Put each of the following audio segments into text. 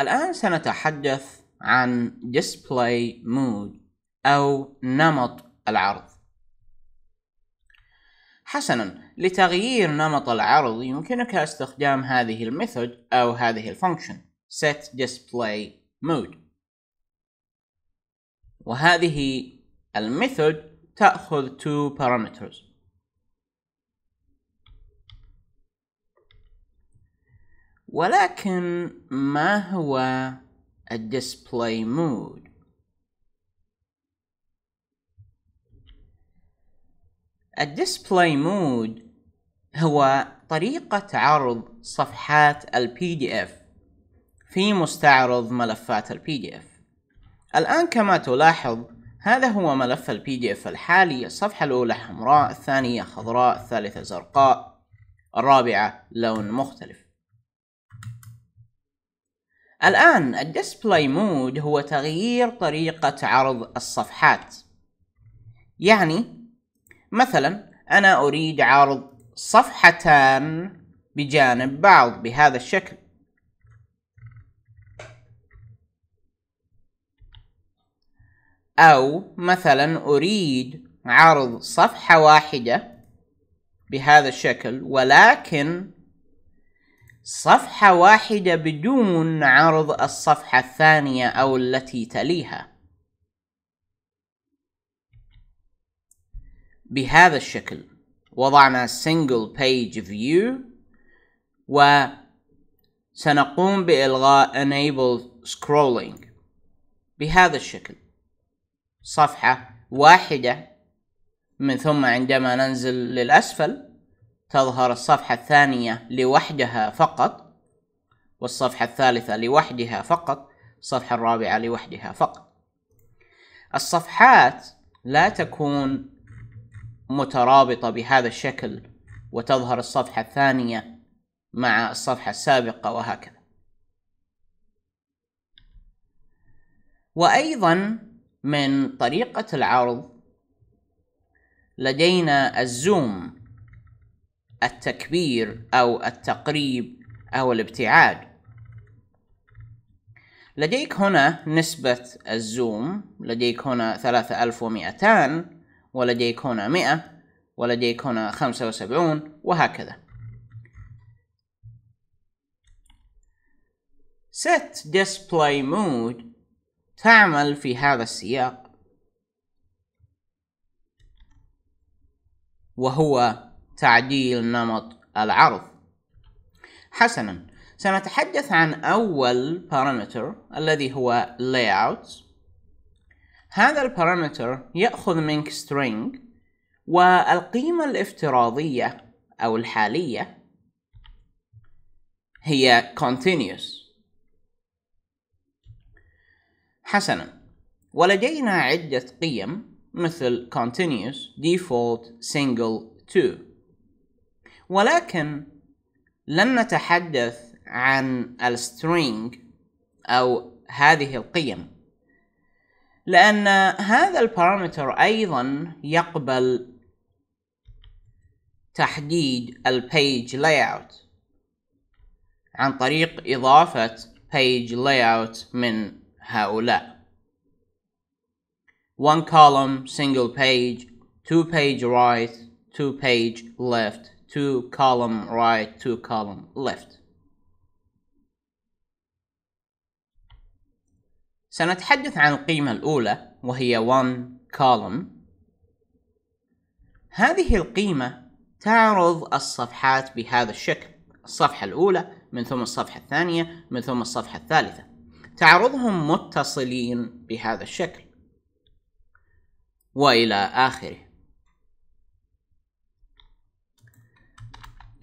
الآن سنتحدث عن display Mood أو نمط العرض حسنا لتغيير نمط العرض يمكنك استخدام هذه الميثود أو هذه الفانكشن set display Mood وهذه الميثود تأخذ two parameters ولكن ما هو الديسبلاي مود الديسبلاي مود هو طريقة عرض صفحات البي دي اف في مستعرض ملفات البي دي اف الآن كما تلاحظ هذا هو ملف البي دي اف الحالي الصفحة الأولى حمراء الثانية خضراء الثالثة زرقاء الرابعة لون مختلف الآن الديسبلاي مود هو تغيير طريقة عرض الصفحات يعني مثلا أنا أريد عرض صفحتان بجانب بعض بهذا الشكل أو مثلا أريد عرض صفحة واحدة بهذا الشكل ولكن صفحة واحدة بدون عرض الصفحة الثانية أو التي تليها بهذا الشكل وضعنا single page view وسنقوم بإلغاء enable scrolling بهذا الشكل صفحة واحدة من ثم عندما ننزل للأسفل تظهر الصفحة الثانية لوحدها فقط والصفحة الثالثة لوحدها فقط الصفحة الرابعة لوحدها فقط الصفحات لا تكون مترابطة بهذا الشكل وتظهر الصفحة الثانية مع الصفحة السابقة وهكذا وأيضا من طريقة العرض لدينا الزوم التكبير أو التقريب أو الابتعاد لديك هنا نسبة الزوم لديك هنا 3200 ولديك هنا 100 ولديك هنا 75 وهكذا set display mode تعمل في هذا السياق وهو تعديل نمط العرض حسنا سنتحدث عن أول بارامتر الذي هو layout هذا البارامتر يأخذ منك string والقيمة الافتراضية أو الحالية هي continuous حسنا ولدينا عدة قيم مثل continuous default single two ولكن لن نتحدث عن السترينج أو هذه القيم لأن هذا البارامتر أيضا يقبل تحديد البيج لاي اوت عن طريق إضافة page layout من هؤلاء one column single page two page right two page left two column right, two column left. سنتحدث عن القيمة الأولى وهي 1 column هذه القيمة تعرض الصفحات بهذا الشكل الصفحة الأولى من ثم الصفحة الثانية من ثم الصفحة الثالثة تعرضهم متصلين بهذا الشكل وإلى آخره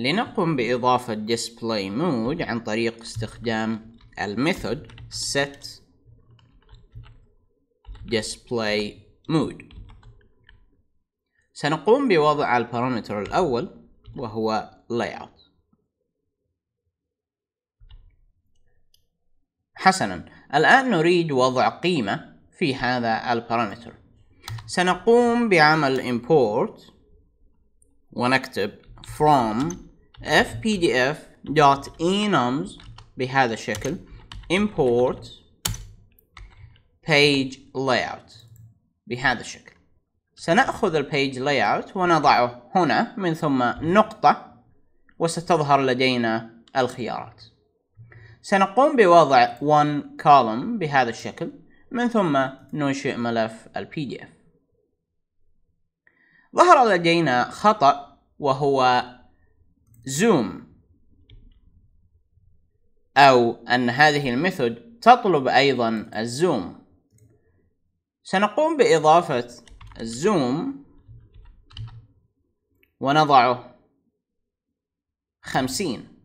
لنقم بإضافة display mode عن طريق استخدام الميثود set display mode سنقوم بوضع البارامتر الأول وهو layout حسنا الآن نريد وضع قيمة في هذا البارامتر سنقوم بعمل import ونكتب from fpdf.enums بهذا الشكل import page layout بهذا الشكل سنأخذ البيج layout ونضعه هنا من ثم نقطة وستظهر لدينا الخيارات سنقوم بوضع one column بهذا الشكل من ثم ننشئ ملف ال PDF ظهر لدينا خطأ وهو زوم أو أن هذه الميثود تطلب أيضا الزوم سنقوم بإضافة الزوم ونضعه خمسين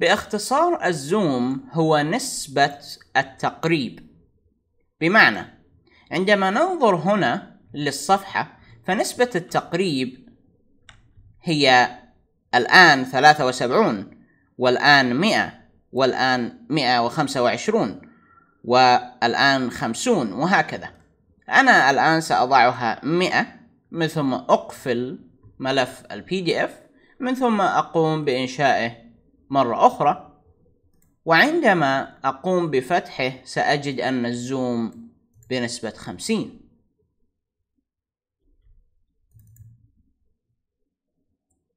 باختصار الزوم هو نسبة التقريب بمعنى عندما ننظر هنا للصفحة فنسبة التقريب هي الآن 73 والآن 100 والآن 125 والآن 50 وهكذا أنا الآن سأضعها 100 من ثم أقفل ملف البي دي اف من ثم أقوم بإنشائه مرة أخرى وعندما أقوم بفتحه سأجد أن الزوم بنسبة 50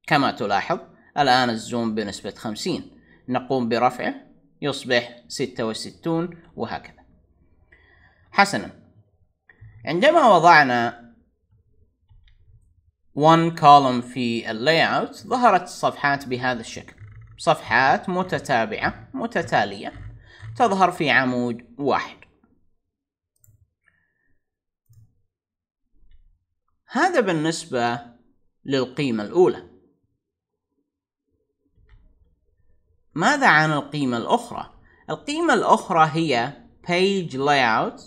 كما تلاحظ الآن الزوم بنسبة 50 نقوم برفعه يصبح 66 وهكذا حسنا عندما وضعنا one column في layout ظهرت الصفحات بهذا الشكل صفحات متتابعة متتالية تظهر في عمود واحد هذا بالنسبة للقيمة الأولى ماذا عن القيمة الأخرى؟ القيمة الأخرى هي page layout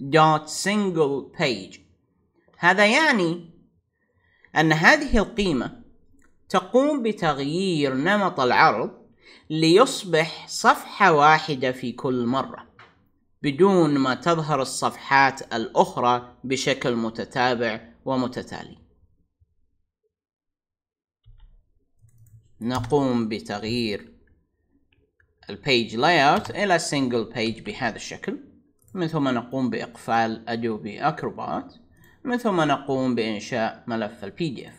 dot single page هذا يعني أن هذه القيمة تقوم بتغيير نمط العرض ليصبح صفحة واحدة في كل مرة بدون ما تظهر الصفحات الأخرى بشكل متتابع ومتتالي نقوم بتغيير البيج لاي اوت الى سنجل بيج بهذا الشكل من ثم نقوم باقفال ادوبي اكروبات من ثم نقوم بانشاء ملف البي دي اف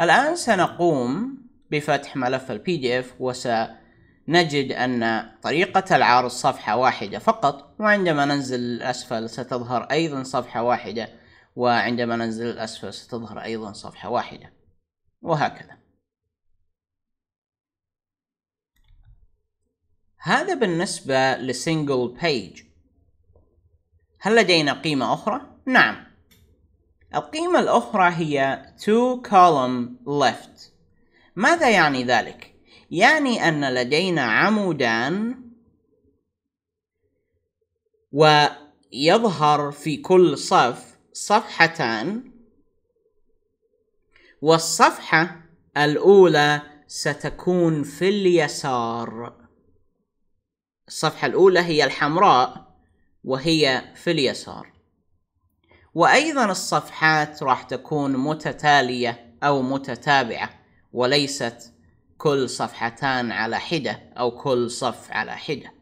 الان سنقوم بفتح ملف البي دي اف وسنجد ان طريقة العرض صفحة واحدة فقط وعندما ننزل الاسفل ستظهر ايضا صفحة واحدة وعندما ننزل الاسفل ستظهر ايضا صفحة واحدة وهكذا هذا بالنسبة لسنجل بيج هل لدينا قيمة أخرى؟ نعم القيمة الأخرى هي to column left ماذا يعني ذلك؟ يعني أن لدينا عمودان ويظهر في كل صف صفحتان والصفحة الأولى ستكون في اليسار الصفحة الأولى هي الحمراء وهي في اليسار وأيضا الصفحات راح تكون متتالية أو متتابعة وليست كل صفحتان على حدة أو كل صف على حدة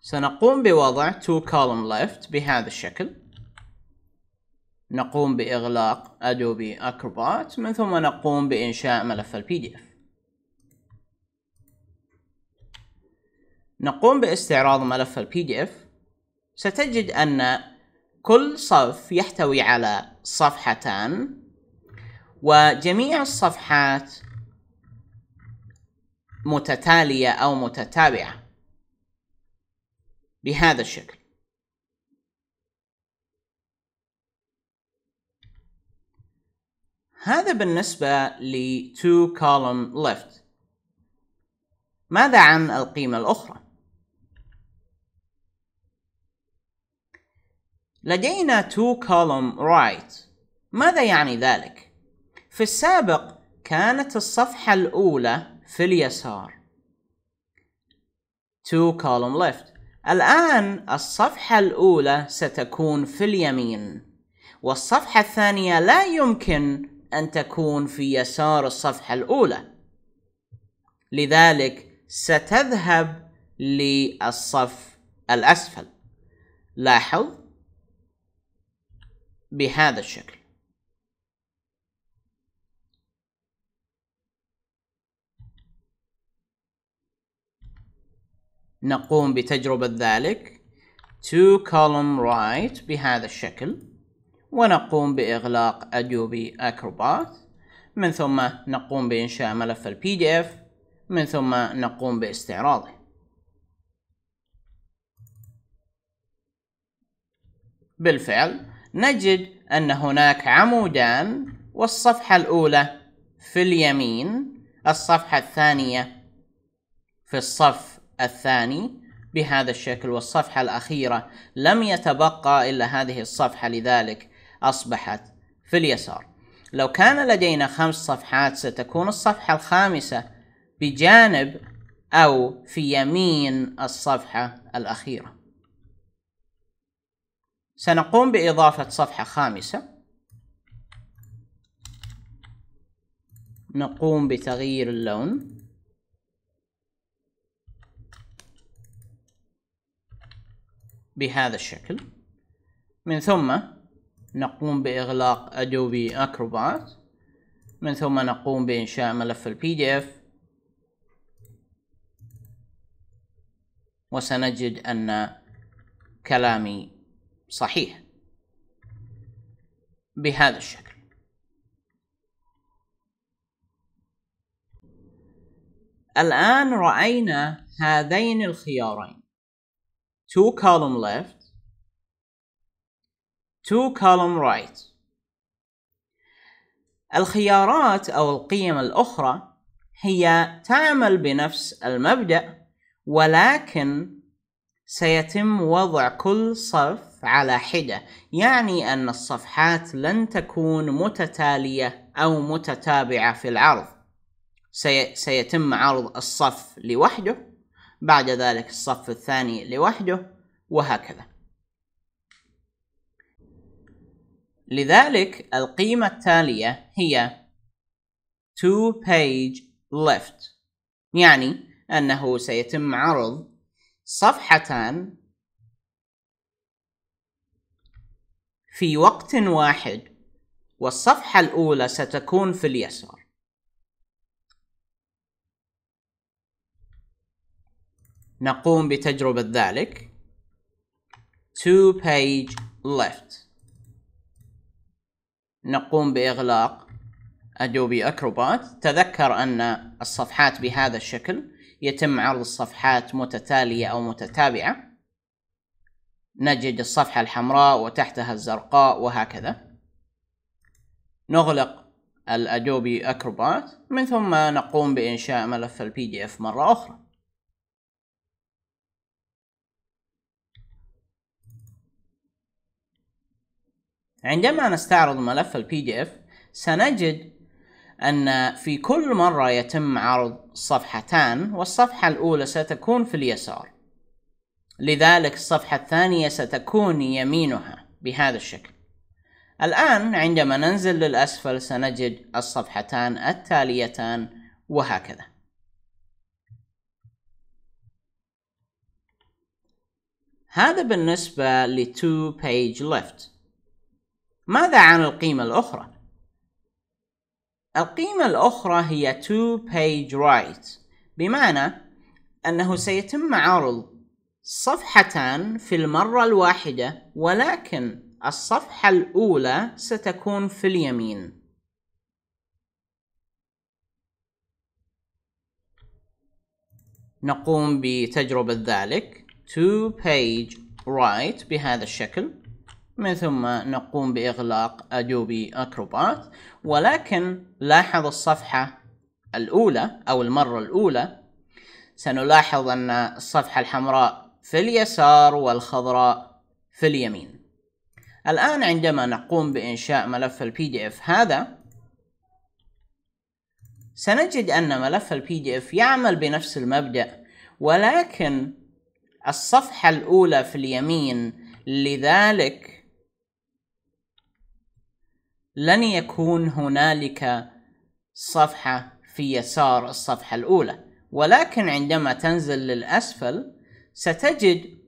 سنقوم بوضع two column left بهذا الشكل نقوم بإغلاق Adobe Acrobat من ثم نقوم بإنشاء ملف البي دي اف نقوم باستعراض ملف البي دي اف ستجد أن كل صف يحتوي على صفحتان وجميع الصفحات متتالية أو متتابعة بهذا الشكل هذا بالنسبة ل two column left ماذا عن القيمة الأخرى؟ لدينا تو كولوم right ماذا يعني ذلك؟ في السابق كانت الصفحة الأولى في اليسار تو كولوم left الآن الصفحة الأولى ستكون في اليمين والصفحة الثانية لا يمكن أن تكون في يسار الصفحة الأولى لذلك ستذهب للصف الأسفل لاحظ بهذا الشكل نقوم بتجربة ذلك to column right بهذا الشكل ونقوم بإغلاق Adobe Acrobat من ثم نقوم بإنشاء ملف ال PDF من ثم نقوم باستعراضه بالفعل نجد أن هناك عمودان والصفحة الأولى في اليمين الصفحة الثانية في الصف الثاني بهذا الشكل والصفحة الأخيرة لم يتبقى إلا هذه الصفحة لذلك أصبحت في اليسار لو كان لدينا خمس صفحات ستكون الصفحة الخامسة بجانب أو في يمين الصفحة الأخيرة سنقوم بإضافة صفحة خامسة نقوم بتغيير اللون بهذا الشكل من ثم نقوم بإغلاق أدوبي أكروبات من ثم نقوم بإنشاء ملف الـ PDF وسنجد أن كلامي صحيح بهذا الشكل الآن رأينا هذين الخيارين two column left two column right الخيارات أو القيم الأخرى هي تعمل بنفس المبدأ ولكن سيتم وضع كل صف على حدة يعني أن الصفحات لن تكون متتالية أو متتابعة في العرض سي... سيتم عرض الصف لوحده بعد ذلك الصف الثاني لوحده وهكذا لذلك القيمة التالية هي to page left يعني أنه سيتم عرض صفحتان في وقت واحد والصفحة الأولى ستكون في اليسار نقوم بتجربة ذلك to page left نقوم بإغلاق أدوبي أكروبات تذكر أن الصفحات بهذا الشكل يتم عرض الصفحات متتالية أو متتابعة نجد الصفحة الحمراء وتحتها الزرقاء وهكذا نغلق الأدوبي أكروبات من ثم نقوم بإنشاء ملف البي دي إف مرة أخرى عندما نستعرض ملف البي دي إف سنجد أن في كل مرة يتم عرض صفحتان والصفحة الأولى ستكون في اليسار لذلك الصفحة الثانية ستكون يمينها بهذا الشكل الآن عندما ننزل للأسفل سنجد الصفحتان التاليتان وهكذا هذا بالنسبة ل 2 page left ماذا عن القيمة الأخرى؟ القيمة الأخرى هي 2 page right بمعنى أنه سيتم عرض صفحتان في المرة الواحدة ولكن الصفحة الأولى ستكون في اليمين نقوم بتجربة ذلك to page right بهذا الشكل من ثم نقوم بإغلاق أدوبي أكروبات ولكن لاحظ الصفحة الأولى أو المرة الأولى سنلاحظ أن الصفحة الحمراء في اليسار والخضراء في اليمين الآن عندما نقوم بإنشاء ملف البي دي اف هذا سنجد أن ملف البي دي اف يعمل بنفس المبدأ ولكن الصفحة الأولى في اليمين لذلك لن يكون هنالك صفحة في يسار الصفحة الأولى ولكن عندما تنزل للأسفل ستجد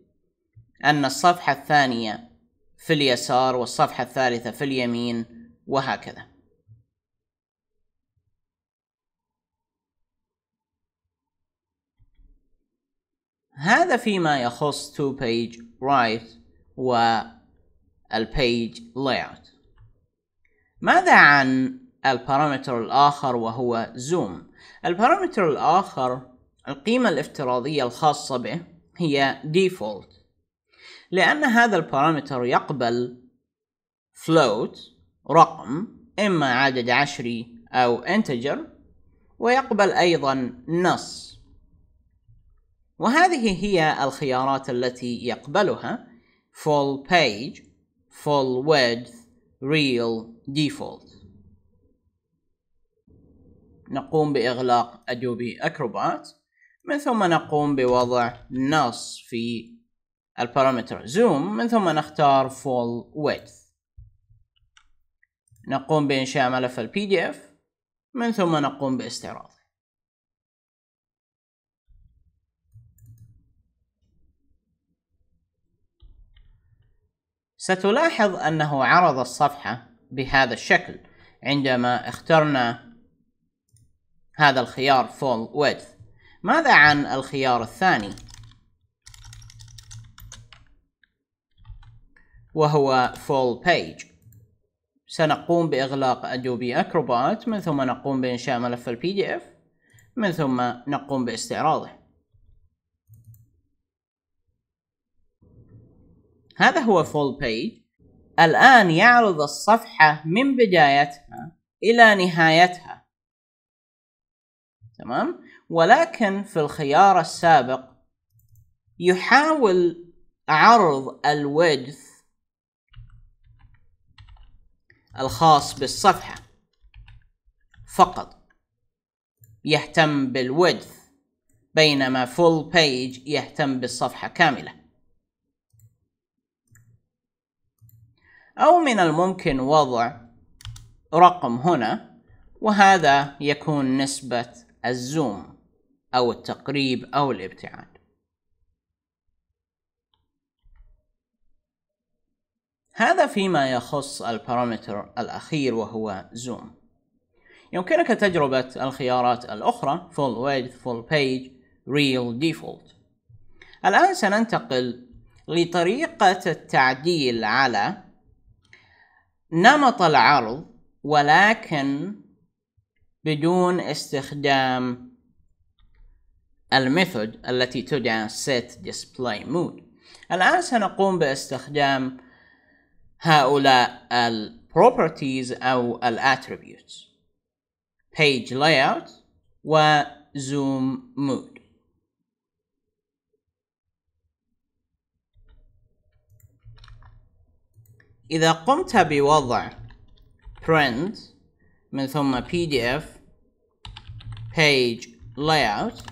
أن الصفحة الثانية في اليسار والصفحة الثالثة في اليمين وهكذا هذا فيما يخص تو page right والبيج layout ماذا عن البارامتر الآخر وهو زوم البارامتر الآخر القيمة الافتراضية الخاصة به هي ديفولت لأن هذا البارامتر يقبل float رقم إما عدد عشري أو integer ويقبل أيضا نص وهذه هي الخيارات التي يقبلها full page full width real default نقوم بإغلاق أدوبي أكروبات من ثم نقوم بوضع نص في البارامتر زوم من ثم نختار فول ويدث نقوم بإنشاء ملف البي دي اف من ثم نقوم باستعراضه ستلاحظ أنه عرض الصفحة بهذا الشكل عندما اخترنا هذا الخيار Full width ماذا عن الخيار الثاني وهو full page سنقوم بإغلاق أدوبي أكروبات من ثم نقوم بإنشاء ملف الـ PDF من ثم نقوم باستعراضه هذا هو full page الآن يعرض الصفحة من بدايتها إلى نهايتها تمام ولكن في الخيار السابق يحاول عرض الوجه الخاص بالصفحة فقط يهتم بالوجه بينما فول بيج يهتم بالصفحة كاملة أو من الممكن وضع رقم هنا وهذا يكون نسبة الزوم او التقريب او الابتعاد هذا فيما يخص البارامتر الاخير وهو زوم يمكنك تجربة الخيارات الأخرى Full Width, Full Page, Real Default الآن سننتقل لطريقة التعديل على نمط العرض ولكن بدون استخدام الميثود التي تدعى set display mode الآن سنقوم باستخدام هؤلاء ال properties أو ال attributes page layout و zoom mode إذا قمت بوضع print من ثم pdf page layout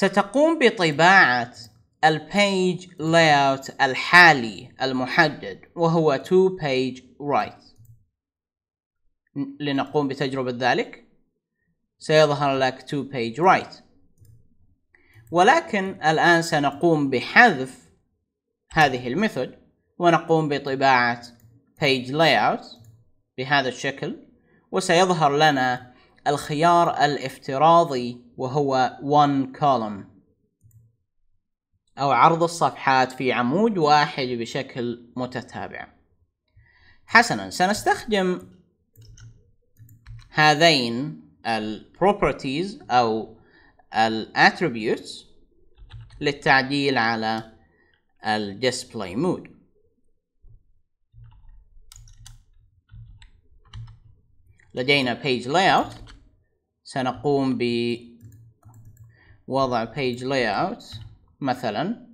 ستقوم بطباعة البيج layouts الحالي المحدد وهو 2 بيج رايت لنقوم بتجربة ذلك سيظهر لك 2 بيج رايت ولكن الآن سنقوم بحذف هذه الميثود ونقوم بطباعة page layout بهذا الشكل وسيظهر لنا الخيار الافتراضي وهو one column أو عرض الصفحات في عمود واحد بشكل متتابع حسنا سنستخدم هذين ال properties أو ال attributes للتعديل على ال display mode لدينا page layout سنقوم ب وضع page layout مثلا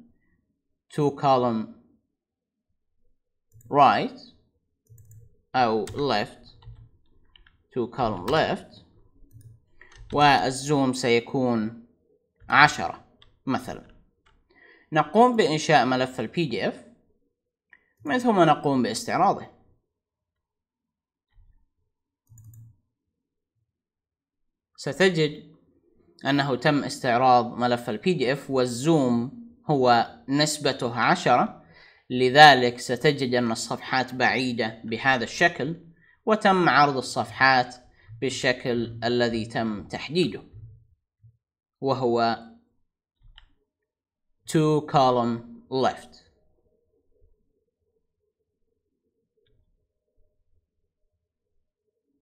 to column right أو left to column left والزوم سيكون عشرة مثلا نقوم بإنشاء ملف ال PDF من ثم نقوم باستعراضه ستجد أنه تم استعراض ملف البي دي اف والزوم هو نسبته عشرة لذلك ستجد أن الصفحات بعيدة بهذا الشكل وتم عرض الصفحات بالشكل الذي تم تحديده وهو two column left